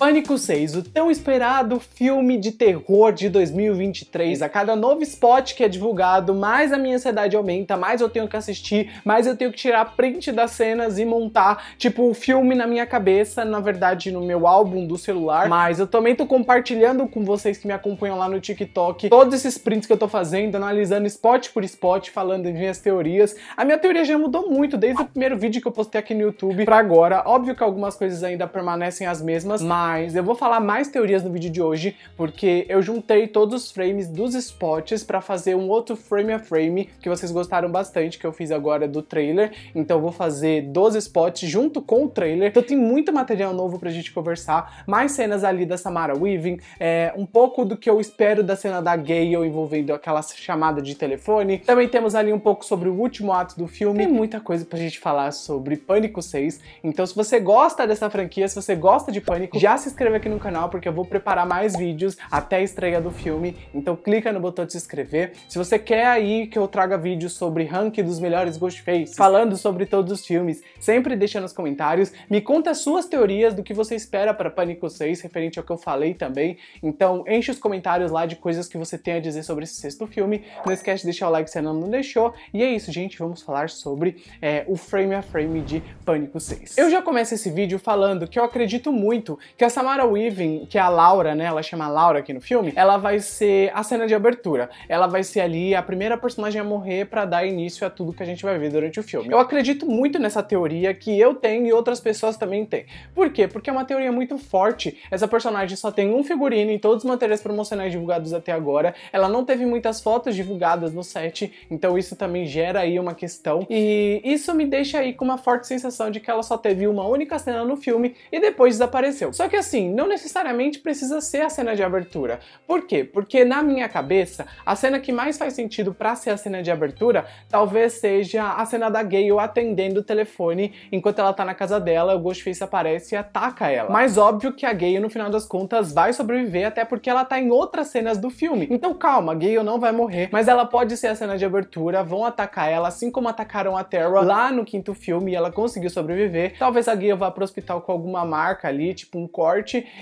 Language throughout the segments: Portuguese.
Pânico 6, o tão esperado filme de terror de 2023. A cada novo spot que é divulgado, mais a minha ansiedade aumenta, mais eu tenho que assistir, mais eu tenho que tirar print das cenas e montar, tipo, o um filme na minha cabeça, na verdade, no meu álbum do celular. Mas eu também tô compartilhando com vocês que me acompanham lá no TikTok todos esses prints que eu tô fazendo, analisando spot por spot, falando em minhas teorias. A minha teoria já mudou muito desde o primeiro vídeo que eu postei aqui no YouTube para agora. Óbvio que algumas coisas ainda permanecem as mesmas, mas mais. Eu vou falar mais teorias no vídeo de hoje, porque eu juntei todos os frames dos spots para fazer um outro frame a frame que vocês gostaram bastante, que eu fiz agora do trailer. Então eu vou fazer 12 spots junto com o trailer. Então tem muito material novo pra gente conversar, mais cenas ali da Samara Weaving, é, um pouco do que eu espero da cena da Gale envolvendo aquela chamada de telefone. Também temos ali um pouco sobre o último ato do filme. Tem muita coisa pra gente falar sobre Pânico 6. Então se você gosta dessa franquia, se você gosta de Pânico, já se inscreve aqui no canal porque eu vou preparar mais vídeos até a estreia do filme, então clica no botão de se inscrever. Se você quer aí que eu traga vídeos sobre ranking dos melhores Ghostface, falando sobre todos os filmes, sempre deixa nos comentários, me conta suas teorias do que você espera para Pânico 6, referente ao que eu falei também, então enche os comentários lá de coisas que você tem a dizer sobre esse sexto filme, não esquece de deixar o like se ainda não deixou, e é isso gente, vamos falar sobre é, o frame a frame de Pânico 6. Eu já começo esse vídeo falando que eu acredito muito que a a Samara Weaving, que é a Laura, né? Ela chama Laura aqui no filme. Ela vai ser a cena de abertura. Ela vai ser ali a primeira personagem a morrer para dar início a tudo que a gente vai ver durante o filme. Eu acredito muito nessa teoria que eu tenho e outras pessoas também têm. Por quê? Porque é uma teoria muito forte. Essa personagem só tem um figurino em todos os materiais promocionais divulgados até agora. Ela não teve muitas fotos divulgadas no set, então isso também gera aí uma questão. E isso me deixa aí com uma forte sensação de que ela só teve uma única cena no filme e depois desapareceu. Só que assim, não necessariamente precisa ser a cena de abertura. Por quê? Porque na minha cabeça, a cena que mais faz sentido para ser a cena de abertura talvez seja a cena da Gayle atendendo o telefone enquanto ela tá na casa dela, o Ghostface aparece e ataca ela. Mas óbvio que a Gayle, no final das contas, vai sobreviver, até porque ela tá em outras cenas do filme. Então calma, a não vai morrer, mas ela pode ser a cena de abertura, vão atacar ela, assim como atacaram a Terra lá no quinto filme e ela conseguiu sobreviver. Talvez a Gayle vá pro hospital com alguma marca ali, tipo um corte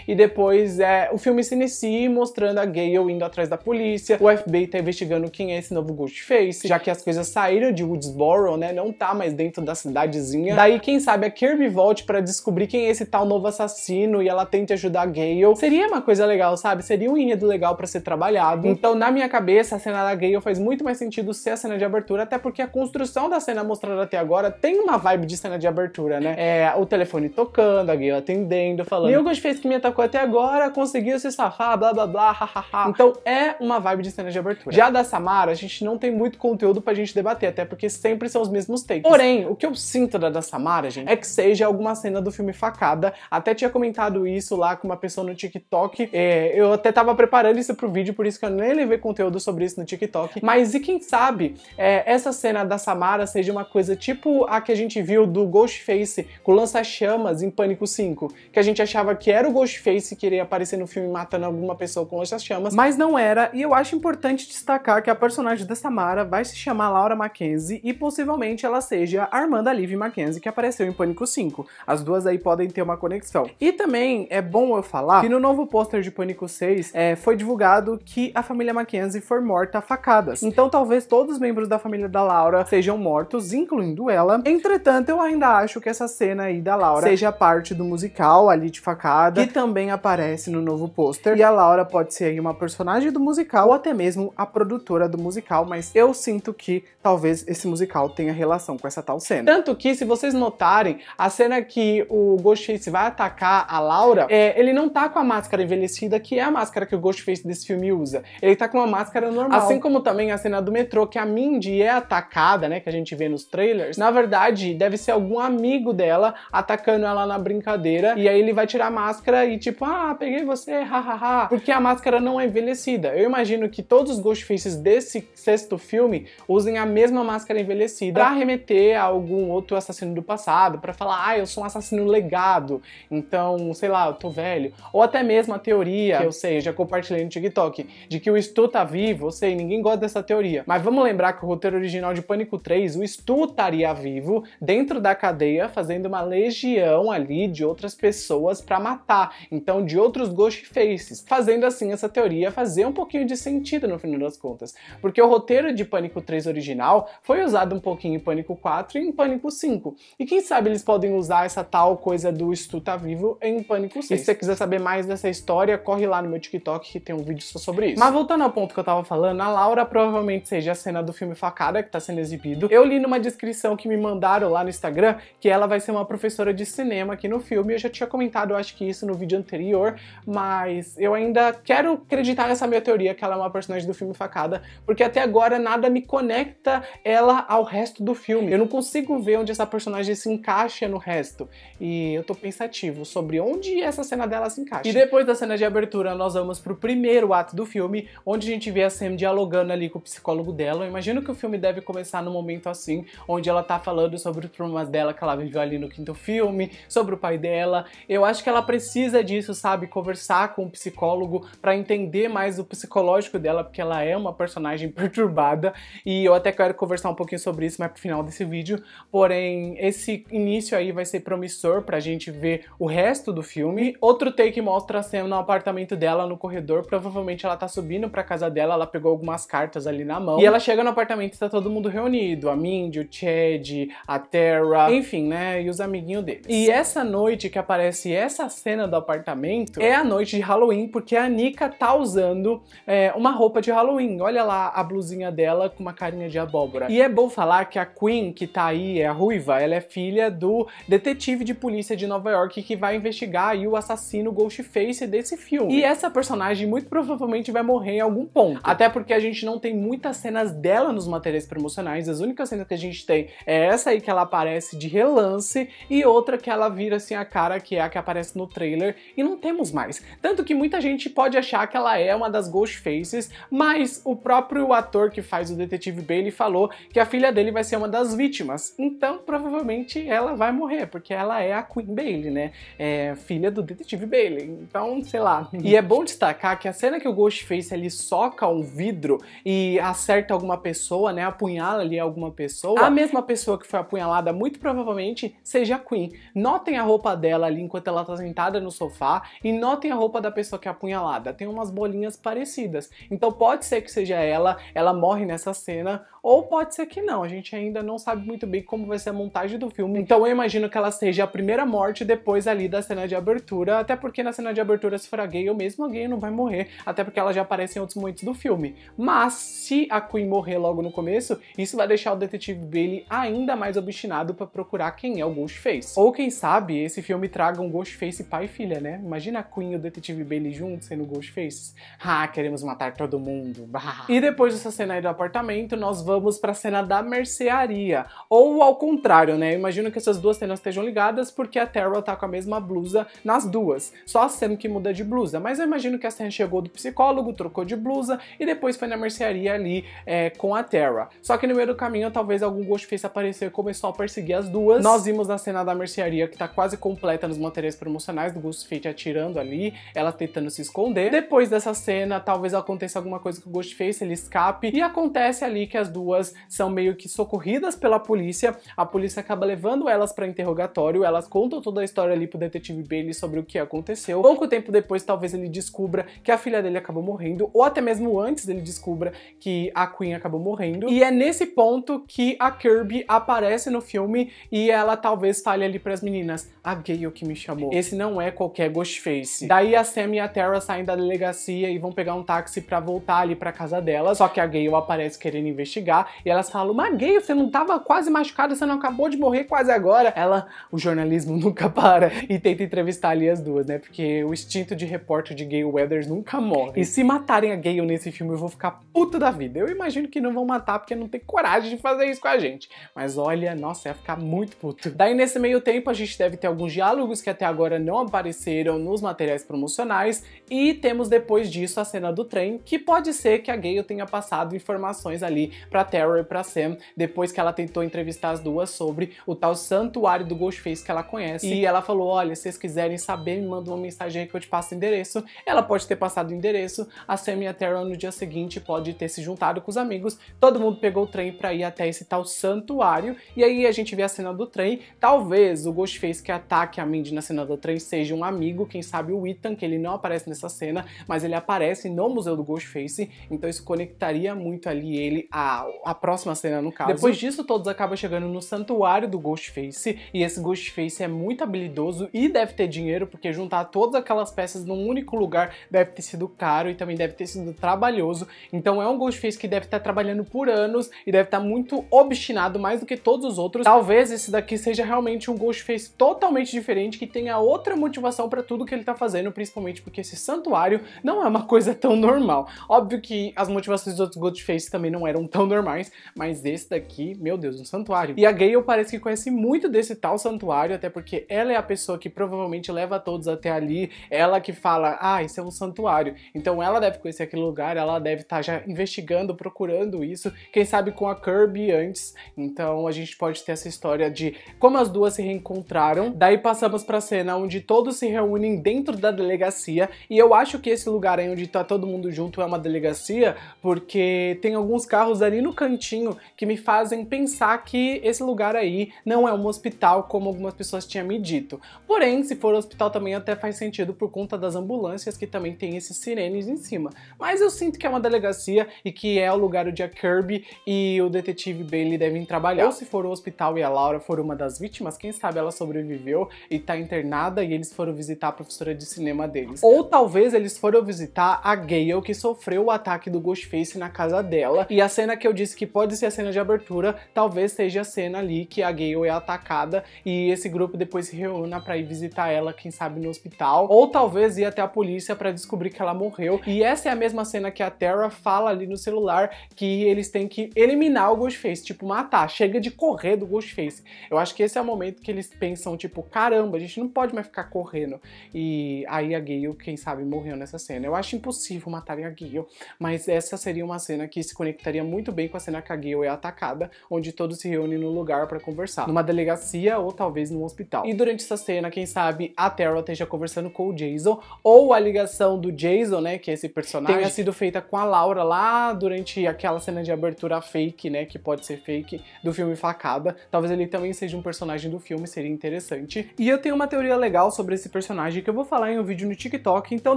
e depois é, o filme se inicia mostrando a Gale indo atrás da polícia, o FBI tá investigando quem é esse novo Ghostface, já que as coisas saíram de Woodsboro, né, não tá mais dentro da cidadezinha. Daí, quem sabe, a Kirby volte para descobrir quem é esse tal novo assassino e ela tente ajudar a Gale. Seria uma coisa legal, sabe? Seria um enredo legal para ser trabalhado. Então, na minha cabeça, a cena da Gale faz muito mais sentido ser a cena de abertura, até porque a construção da cena mostrada até agora tem uma vibe de cena de abertura, né? É, o telefone tocando, a Gale atendendo, falando com fez que me atacou até agora, conseguiu se safar, blá blá blá, hahaha. Então é uma vibe de cena de abertura. Já da Samara, a gente não tem muito conteúdo pra gente debater, até porque sempre são os mesmos takes. Porém, o que eu sinto da da Samara, gente, é que seja alguma cena do filme Facada. Até tinha comentado isso lá com uma pessoa no TikTok. É, eu até tava preparando isso pro vídeo, por isso que eu nem levei conteúdo sobre isso no TikTok. Mas e quem sabe é, essa cena da Samara seja uma coisa tipo a que a gente viu do Ghostface com lança-chamas em Pânico 5, que a gente achava que era o Ghostface querer aparecer no filme matando alguma pessoa com essas chamas, mas não era, e eu acho importante destacar que a personagem da Samara vai se chamar Laura Mackenzie e possivelmente ela seja a irmã da Liv Mackenzie que apareceu em Pânico 5. As duas aí podem ter uma conexão. E também é bom eu falar que no novo pôster de Pânico 6 é, foi divulgado que a família Mackenzie foi morta a facadas. Então talvez todos os membros da família da Laura sejam mortos, incluindo ela. Entretanto, eu ainda acho que essa cena aí da Laura seja parte do musical ali de facadas destacada, que também aparece no novo pôster. E a Laura pode ser uma personagem do musical ou até mesmo a produtora do musical, mas eu sinto que talvez esse musical tenha relação com essa tal cena. Tanto que, se vocês notarem, a cena que o Ghostface vai atacar a Laura, é, ele não tá com a máscara envelhecida, que é a máscara que o Ghostface desse filme usa. Ele tá com uma máscara normal. Assim, assim como também a cena do metrô, que a Mindy é atacada, né, que a gente vê nos trailers. Na verdade, deve ser algum amigo dela atacando ela na brincadeira, e aí ele vai tirar a máscara e tipo, ah, peguei você, hahaha. Porque a máscara não é envelhecida. Eu imagino que todos os Ghostfaces desse sexto filme usem a mesma máscara envelhecida pra remeter a algum outro assassino do passado, para falar, ah, eu sou um assassino legado, então, sei lá, eu tô velho. Ou até mesmo a teoria, que eu sei, eu já compartilhei no TikTok, de que o Stu tá vivo, eu sei, ninguém gosta dessa teoria. Mas vamos lembrar que o roteiro original de Pânico 3, o Stu estaria vivo dentro da cadeia, fazendo uma legião ali de outras pessoas pra matar, então de outros ghost faces, fazendo assim essa teoria fazer um pouquinho de sentido no final das contas, porque o roteiro de Pânico 3 original foi usado um pouquinho em Pânico 4 e em Pânico 5, e quem sabe eles podem usar essa tal coisa do Stu tá vivo em Pânico 6. E se você quiser saber mais dessa história, corre lá no meu TikTok que tem um vídeo só sobre isso. Mas voltando ao ponto que eu tava falando, a Laura provavelmente seja a cena do filme Facada que tá sendo exibido. Eu li numa descrição que me mandaram lá no Instagram que ela vai ser uma professora de cinema aqui no filme, eu já tinha comentado, eu acho que que isso no vídeo anterior, mas eu ainda quero acreditar nessa minha teoria que ela é uma personagem do filme Facada, porque até agora nada me conecta ela ao resto do filme. Eu não consigo ver onde essa personagem se encaixa no resto. E eu tô pensativo sobre onde essa cena dela se encaixa. E depois da cena de abertura, nós vamos pro primeiro ato do filme, onde a gente vê a Sam dialogando ali com o psicólogo dela. Eu imagino que o filme deve começar num momento assim, onde ela tá falando sobre os problemas dela que ela viveu ali no quinto filme, sobre o pai dela. Eu acho que ela precisa disso, sabe? Conversar com um psicólogo para entender mais o psicológico dela, porque ela é uma personagem perturbada e eu até quero conversar um pouquinho sobre isso mais pro final desse vídeo. Porém, esse início aí vai ser promissor pra gente ver o resto do filme. outro take mostra a cena no apartamento dela no corredor, provavelmente ela tá subindo pra casa dela, ela pegou algumas cartas ali na mão. E ela chega no apartamento e tá todo mundo reunido, a Mindy, o Chad, a Terra, enfim, né, e os amiguinhos deles. E essa noite que aparece essa cena do apartamento é. é a noite de Halloween, porque a Nika tá usando é, uma roupa de Halloween. Olha lá a blusinha dela com uma carinha de abóbora. E é bom falar que a Queen, que tá aí, é a ruiva, ela é filha do detetive de polícia de Nova York que vai investigar aí o assassino Ghostface desse filme. E essa personagem muito provavelmente vai morrer em algum ponto. Até porque a gente não tem muitas cenas dela nos materiais promocionais, as únicas cenas que a gente tem é essa aí que ela aparece de relance e outra que ela vira assim a cara, que é a que aparece no trailer e não temos mais. Tanto que muita gente pode achar que ela é uma das Ghost Faces, mas o próprio ator que faz o Detetive Bailey falou que a filha dele vai ser uma das vítimas. Então, provavelmente, ela vai morrer, porque ela é a Queen Bailey, né? É filha do Detetive Bailey. Então, sei lá. E é bom destacar que a cena que o Ghostface ele soca um vidro e acerta alguma pessoa, né? Apunhala ali alguma pessoa. A mesma pessoa que foi apunhalada, muito provavelmente, seja a Queen. Notem a roupa dela ali enquanto ela tá sendo sentada no sofá e notem a roupa da pessoa que é apunhalada, tem umas bolinhas parecidas. Então pode ser que seja ela, ela morre nessa cena ou pode ser que não, a gente ainda não sabe muito bem como vai ser a montagem do filme. Então eu imagino que ela seja a primeira morte depois ali da cena de abertura, até porque na cena de abertura, se for a gay ou mesmo a gay não vai morrer, até porque ela já aparece em outros momentos do filme. Mas se a Queen morrer logo no começo, isso vai deixar o detetive Bailey ainda mais obstinado para procurar quem é o Ghostface. Ou quem sabe esse filme traga um Ghostface pai e filha, né? Imagina a Queen e o detetive Bailey juntos sendo Ghostface. Ah, queremos matar todo mundo. E depois dessa cena aí do apartamento, nós vamos vamos para a cena da mercearia. Ou ao contrário, né? Eu imagino que essas duas cenas estejam ligadas porque a Terra tá com a mesma blusa nas duas. Só a Sam que muda de blusa. Mas eu imagino que a Sam chegou do psicólogo, trocou de blusa e depois foi na mercearia ali é, com a Terra. Só que no meio do caminho, talvez algum Ghostface aparecer e começou a perseguir as duas. Nós vimos na cena da mercearia que tá quase completa nos materiais promocionais do Ghostface atirando ali, ela tentando se esconder. Depois dessa cena, talvez aconteça alguma coisa com o Ghostface, ele escape e acontece ali que as duas duas são meio que socorridas pela polícia, a polícia acaba levando elas para interrogatório, elas contam toda a história ali pro detetive Bailey sobre o que aconteceu. Pouco tempo depois, talvez ele descubra que a filha dele acabou morrendo, ou até mesmo antes dele descubra que a Queen acabou morrendo. E é nesse ponto que a Kirby aparece no filme e ela talvez fale ali para as meninas: a Gale é que me chamou. Esse não é qualquer Ghostface. Daí a Sam e a Tara saem da delegacia e vão pegar um táxi para voltar ali para casa dela, só que a Gale aparece querendo investigar investigar e elas falam: Magueio, você não tava quase machucada, você não acabou de morrer quase agora. Ela, o jornalismo nunca para e tenta entrevistar ali as duas, né? Porque o instinto de repórter de Gay Weathers nunca morre. E se matarem a Gayle nesse filme, eu vou ficar puto da vida. Eu imagino que não vão matar porque não tem coragem de fazer isso com a gente. Mas olha, nossa, ia ficar muito puto. Daí nesse meio tempo a gente deve ter alguns diálogos que até agora não apareceram nos materiais promocionais e temos depois disso a cena do trem, que pode ser que a Gayle tenha passado informações ali para Terry e para Sam depois que ela tentou entrevistar as duas sobre o tal santuário do Ghostface que ela conhece. E ela falou: olha, se vocês quiserem saber, me manda uma mensagem aí que eu te passo o endereço. Ela pode ter passado o endereço, a Sam e a Terry no dia seguinte pode ter se juntado com os amigos. Todo mundo pegou o trem para ir até esse tal santuário. E aí a gente vê a cena do trem. Talvez o Ghostface que ataque a Mindy na cena do trem seja um amigo, quem sabe o Ethan, que ele não aparece nessa cena, mas ele aparece no Museu do Ghostface. Então isso conectaria muito ali ele a a próxima cena, no caso. Depois disso, todos acabam chegando no santuário do Ghostface. E esse Ghostface é muito habilidoso e deve ter dinheiro, porque juntar todas aquelas peças num único lugar deve ter sido caro e também deve ter sido trabalhoso. Então é um Ghostface que deve estar trabalhando por anos e deve estar muito obstinado, mais do que todos os outros. Talvez esse daqui seja realmente um Ghostface totalmente diferente, que tenha outra motivação para tudo que ele tá fazendo, principalmente porque esse santuário não é uma coisa tão normal. Óbvio que as motivações dos outros Ghostface também não eram tão normais, normais, mas esse daqui, meu Deus, um santuário. E a Gale parece que conhece muito desse tal santuário, até porque ela é a pessoa que provavelmente leva todos até ali, ela que fala, ah, isso é um santuário. Então ela deve conhecer aquele lugar, ela deve estar tá já investigando, procurando isso, quem sabe com a Kirby antes. Então a gente pode ter essa história de como as duas se reencontraram. Daí passamos pra cena onde todos se reúnem dentro da delegacia, e eu acho que esse lugar aí onde tá todo mundo junto é uma delegacia, porque tem alguns carros ali no no cantinho que me fazem pensar que esse lugar aí não é um hospital, como algumas pessoas tinham me dito. Porém, se for hospital também até faz sentido por conta das ambulâncias que também tem esses sirenes em cima. Mas eu sinto que é uma delegacia e que é o lugar onde a Kirby e o detetive Bailey devem trabalhar. Ou se for o hospital e a Laura for uma das vítimas, quem sabe ela sobreviveu e tá internada e eles foram visitar a professora de cinema deles. Ou talvez eles foram visitar a Gale que sofreu o ataque do Ghostface na casa dela. E a cena que eu disse que pode ser a cena de abertura, talvez seja a cena ali que a Gale é atacada e esse grupo depois se reúna para ir visitar ela, quem sabe no hospital, ou talvez ir até a polícia para descobrir que ela morreu. E essa é a mesma cena que a Terra fala ali no celular que eles têm que eliminar o Ghostface, tipo matar, chega de correr do Ghostface. Eu acho que esse é o momento que eles pensam tipo, caramba, a gente não pode mais ficar correndo. E aí a Gale, quem sabe, morreu nessa cena. Eu acho impossível matarem a Gale, mas essa seria uma cena que se conectaria muito bem com a cena Gale é atacada, onde todos se reúnem no lugar para conversar, numa delegacia ou talvez num hospital. E durante essa cena, quem sabe a Terra esteja conversando com o Jason, ou a ligação do Jason, né, que é esse personagem, tenha sido feita com a Laura lá durante aquela cena de abertura fake, né, que pode ser fake, do filme Facada. Talvez ele também seja um personagem do filme, seria interessante. E eu tenho uma teoria legal sobre esse personagem que eu vou falar em um vídeo no TikTok, então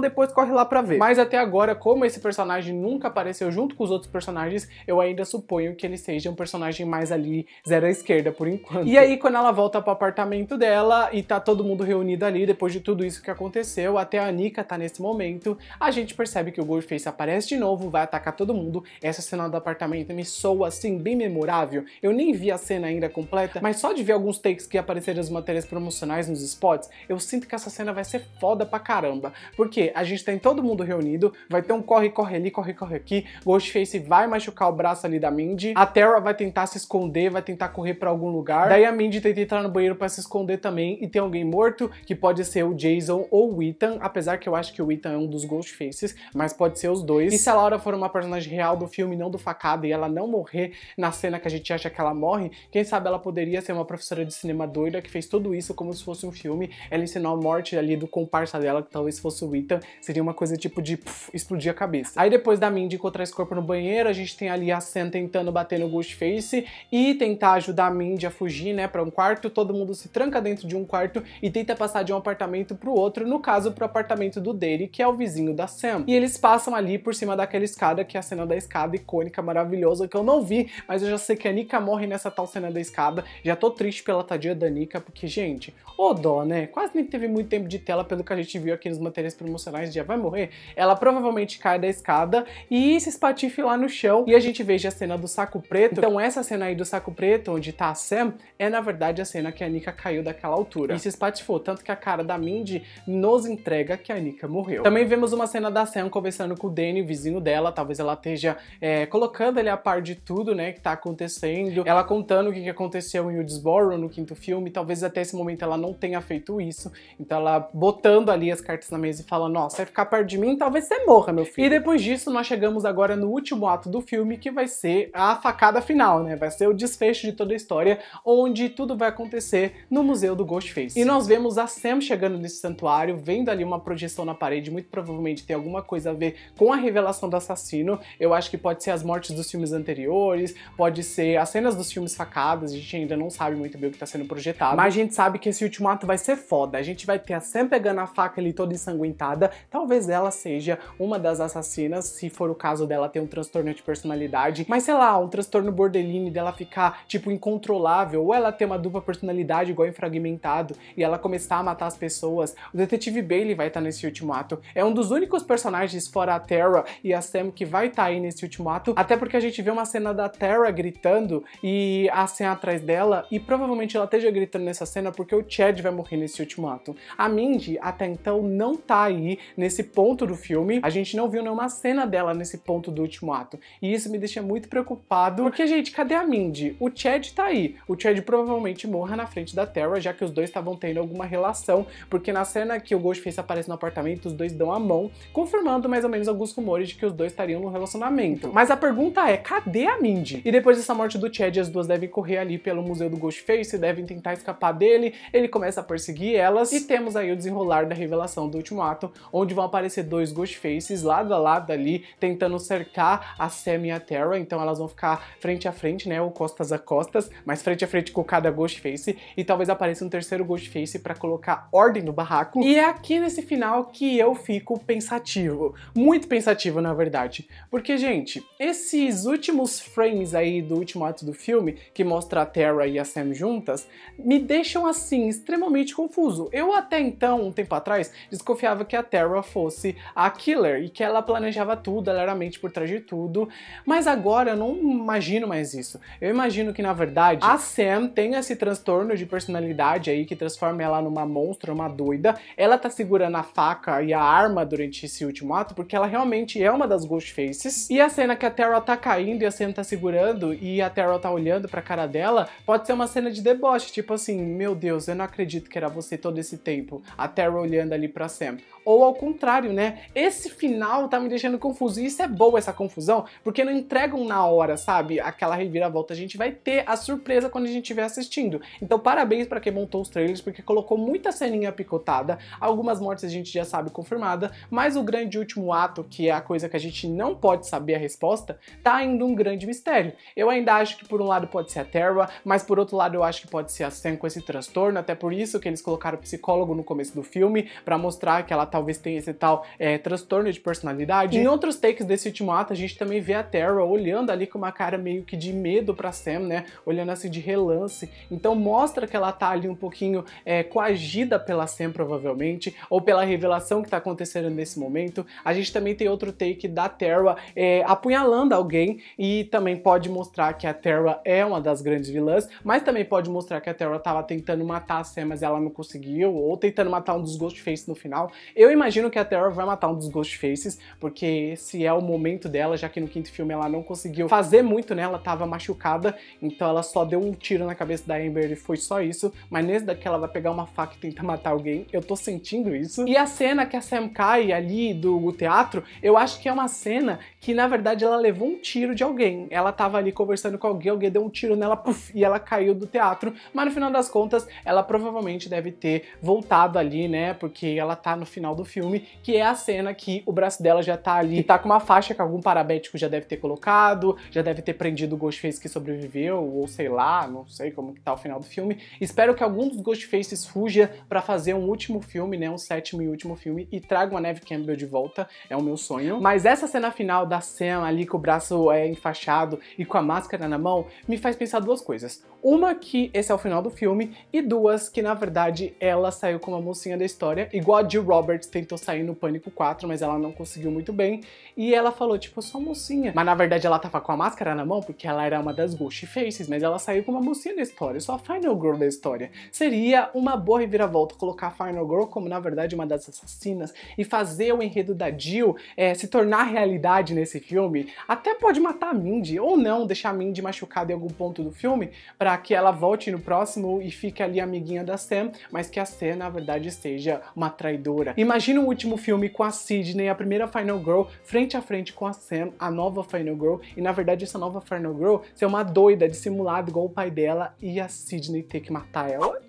depois corre lá pra ver. Mas até agora, como esse personagem nunca apareceu junto com os outros personagens, eu ainda ainda suponho que ele seja um personagem mais ali zero à esquerda por enquanto. E aí, quando ela volta pro apartamento dela e tá todo mundo reunido ali, depois de tudo isso que aconteceu, até a Nika tá nesse momento, a gente percebe que o Goldface aparece de novo, vai atacar todo mundo. Essa cena do apartamento me soa assim bem memorável. Eu nem vi a cena ainda completa, mas só de ver alguns takes que apareceram nas matérias promocionais nos spots, eu sinto que essa cena vai ser foda pra caramba. Porque a gente tem todo mundo reunido, vai ter um corre, corre ali, corre, corre aqui, Ghostface vai machucar o braço ameaça ali da Mindy. A Terra vai tentar se esconder, vai tentar correr para algum lugar. Daí a Mindy tenta entrar no banheiro para se esconder também e tem alguém morto, que pode ser o Jason ou o Ethan, apesar que eu acho que o Ethan é um dos Ghostfaces, mas pode ser os dois. E se a Laura for uma personagem real do filme, não do facada, e ela não morrer na cena que a gente acha que ela morre, quem sabe ela poderia ser uma professora de cinema doida que fez tudo isso como se fosse um filme. Ela ensinou a morte ali do comparsa dela, que talvez fosse o Ethan, seria uma coisa tipo de explodir a cabeça. Aí depois da Mindy encontrar esse corpo no banheiro, a gente tem ali as Roxanne tentando bater no Ghostface e tentar ajudar a Mindy a fugir, né, para um quarto. Todo mundo se tranca dentro de um quarto e tenta passar de um apartamento pro outro, no caso pro apartamento do Derry, que é o vizinho da Sam. E eles passam ali por cima daquela escada, que é a cena da escada icônica, maravilhosa, que eu não vi, mas eu já sei que a Nika morre nessa tal cena da escada. Já tô triste pela tadinha da Nika, porque, gente, ô dó, né? Quase nem teve muito tempo de tela, pelo que a gente viu aqui nos materiais promocionais, já vai morrer. Ela provavelmente cai da escada e se espatife lá no chão e a gente vê a cena do saco preto. Então essa cena aí do saco preto, onde tá a Sam, é na verdade a cena que a Nika caiu daquela altura. E se espatifou, tanto que a cara da Mindy nos entrega que a Nika morreu. Também vemos uma cena da Sam conversando com o Danny, o vizinho dela, talvez ela esteja é, colocando ele a par de tudo, né, que tá acontecendo. Ela contando o que aconteceu em Woodsboro, no quinto filme, talvez até esse momento ela não tenha feito isso. Então ela botando ali as cartas na mesa e falando, nossa, vai ficar perto de mim, talvez você morra, meu filho. E depois disso, nós chegamos agora no último ato do filme, que vai ser a facada final, né? Vai ser o desfecho de toda a história, onde tudo vai acontecer no Museu do Ghostface. E nós vemos a Sam chegando nesse santuário, vendo ali uma projeção na parede, muito provavelmente tem alguma coisa a ver com a revelação do assassino. Eu acho que pode ser as mortes dos filmes anteriores, pode ser as cenas dos filmes facadas, a gente ainda não sabe muito bem o que tá sendo projetado. Mas a gente sabe que esse último ato vai ser foda. A gente vai ter a Sam pegando a faca ali toda ensanguentada. Talvez ela seja uma das assassinas, se for o caso dela ter um transtorno de personalidade personagem, mas sei lá, um transtorno borderline dela ficar, tipo, incontrolável, ou ela ter uma dupla personalidade igual em Fragmentado, e ela começar a matar as pessoas. O Detetive Bailey vai estar tá nesse último ato. É um dos únicos personagens, fora a Terra e a Sam, que vai estar tá aí nesse último ato, até porque a gente vê uma cena da Terra gritando e a Sam atrás dela, e provavelmente ela esteja gritando nessa cena porque o Chad vai morrer nesse último ato. A Mindy, até então, não tá aí nesse ponto do filme, a gente não viu nenhuma cena dela nesse ponto do último ato, e isso me deixa muito muito preocupado. Porque, gente, cadê a Mindy? O Chad tá aí. O Chad provavelmente morra na frente da Terra, já que os dois estavam tendo alguma relação. Porque na cena que o Ghostface aparece no apartamento, os dois dão a mão, confirmando mais ou menos alguns rumores de que os dois estariam num relacionamento. Mas a pergunta é, cadê a Mindy? E depois dessa morte do Chad, as duas devem correr ali pelo museu do Ghostface, devem tentar escapar dele. Ele começa a perseguir elas. E temos aí o desenrolar da revelação do último ato, onde vão aparecer dois Ghostfaces lado a lado ali, tentando cercar a Sam e a Terra então elas vão ficar frente a frente, né, ou costas a costas, mas frente a frente com cada Ghostface, e talvez apareça um terceiro Ghostface para colocar ordem no barraco. E é aqui nesse final que eu fico pensativo, muito pensativo na verdade, porque, gente, esses últimos frames aí do último ato do filme, que mostra a Terra e a Sam juntas, me deixam assim, extremamente confuso. Eu até então, um tempo atrás, desconfiava que a Terra fosse a killer e que ela planejava tudo, ela era a mente por trás de tudo, mas agora agora eu não imagino mais isso. Eu imagino que, na verdade, a Sam tem esse transtorno de personalidade aí que transforma ela numa monstra, uma doida. Ela tá segurando a faca e a arma durante esse último ato porque ela realmente é uma das Ghostfaces. E a cena que a Terra tá caindo e a Sam tá segurando e a Terra tá olhando pra cara dela pode ser uma cena de deboche, tipo assim, meu Deus, eu não acredito que era você todo esse tempo. A Terra olhando ali pra Sam. Ou ao contrário, né? Esse final tá me deixando confuso e isso é boa essa confusão porque não entrega entregam na hora, sabe? Aquela reviravolta. A gente vai ter a surpresa quando a gente estiver assistindo. Então, parabéns para quem montou os trailers, porque colocou muita ceninha picotada. Algumas mortes a gente já sabe confirmada, mas o grande último ato, que é a coisa que a gente não pode saber a resposta, tá ainda um grande mistério. Eu ainda acho que por um lado pode ser a Terra, mas por outro lado eu acho que pode ser a Sam com esse transtorno, até por isso que eles colocaram o psicólogo no começo do filme, para mostrar que ela talvez tenha esse tal é, transtorno de personalidade. Em outros takes desse último ato, a gente também vê a Terra olhando olhando ali com uma cara meio que de medo para Sam, né? Olhando assim de relance. Então mostra que ela tá ali um pouquinho é, coagida pela Sam, provavelmente, ou pela revelação que tá acontecendo nesse momento. A gente também tem outro take da Terra é, apunhalando alguém e também pode mostrar que a Terra é uma das grandes vilãs, mas também pode mostrar que a Terra tava tentando matar a Sam, mas ela não conseguiu, ou tentando matar um dos Faces no final. Eu imagino que a Terra vai matar um dos Ghostfaces, porque esse é o momento dela, já que no quinto filme ela não conseguiu conseguiu fazer muito, né? Ela tava machucada, então ela só deu um tiro na cabeça da Amber e foi só isso. Mas nesse daqui ela vai pegar uma faca e tentar matar alguém. Eu tô sentindo isso. E a cena que a Sam cai ali do teatro, eu acho que é uma cena que na verdade ela levou um tiro de alguém. Ela tava ali conversando com alguém, alguém deu um tiro nela puff, e ela caiu do teatro. Mas no final das contas, ela provavelmente deve ter voltado ali, né? Porque ela tá no final do filme, que é a cena que o braço dela já tá ali, e tá com uma faixa que algum parabético já deve ter colocado já deve ter prendido o Ghostface que sobreviveu, ou sei lá, não sei como que tá o final do filme. Espero que algum dos Ghostfaces fuja para fazer um último filme, né, um sétimo e último filme, e traga a Neve Campbell de volta, é o meu sonho. Mas essa cena final da Sam ali com o braço é, enfaixado e com a máscara na mão, me faz pensar duas coisas. Uma, que esse é o final do filme, e duas, que na verdade ela saiu como a mocinha da história, igual a Jill Roberts tentou sair no Pânico 4, mas ela não conseguiu muito bem, e ela falou, tipo, eu sou mocinha. Mas na verdade ela ela tava com a máscara na mão porque ela era uma das Ghost Faces, mas ela saiu com uma mocinha da história, só a Final Girl da história. Seria uma boa reviravolta colocar a Final Girl como, na verdade, uma das assassinas e fazer o enredo da Jill é, se tornar realidade nesse filme. Até pode matar a Mindy, ou não, deixar a Mindy machucada em algum ponto do filme para que ela volte no próximo e fique ali amiguinha da Sam, mas que a Sam, na verdade, seja uma traidora. Imagina o um último filme com a Sidney, a primeira Final Girl, frente a frente com a Sam, a nova Final Girl, e na verdade essa nova Final Girl ser é uma doida dissimulada igual o pai dela e a Sidney ter que matar ela.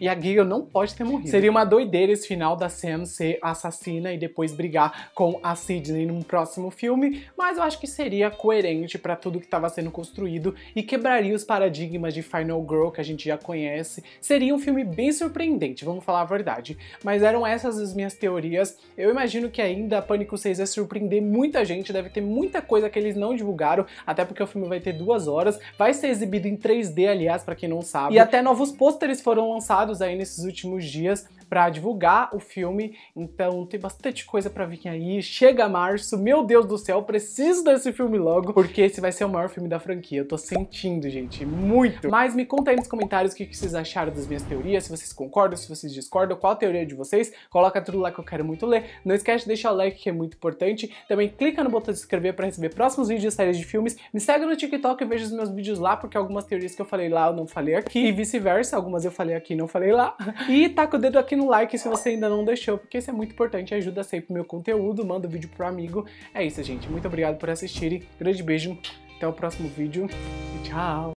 E a Giga não pode ter morrido. Seria uma doideira esse final da Sam ser assassina e depois brigar com a Sidney num próximo filme, mas eu acho que seria coerente para tudo que estava sendo construído e quebraria os paradigmas de Final Girl que a gente já conhece. Seria um filme bem surpreendente, vamos falar a verdade. Mas eram essas as minhas teorias. Eu imagino que ainda Pânico 6 vai surpreender muita gente, deve ter muita coisa que eles não divulgaram, até porque o filme vai ter duas horas, vai ser exibido em 3D, aliás, para quem não sabe. E até novos pôsteres foram lançados lançados aí nesses últimos dias para divulgar o filme, então tem bastante coisa para vir aí. Chega março, meu Deus do céu, preciso desse filme logo, porque esse vai ser o maior filme da franquia. Eu tô sentindo, gente, muito. Mas me conta aí nos comentários o que vocês acharam das minhas teorias, se vocês concordam, se vocês discordam, qual a teoria de vocês. Coloca tudo lá que eu quero muito ler. Não esquece de deixar o like que é muito importante. Também clica no botão de se inscrever para receber próximos vídeos de séries de filmes. Me segue no TikTok e veja os meus vídeos lá, porque algumas teorias que eu falei lá eu não falei aqui e vice-versa. Algumas eu falei aqui e não falei lá. E tá com o dedo aqui no um like se você ainda não deixou, porque isso é muito importante, ajuda sempre o meu conteúdo, manda o vídeo pro amigo. É isso, gente. Muito obrigado por assistirem. Grande beijo, até o próximo vídeo e tchau!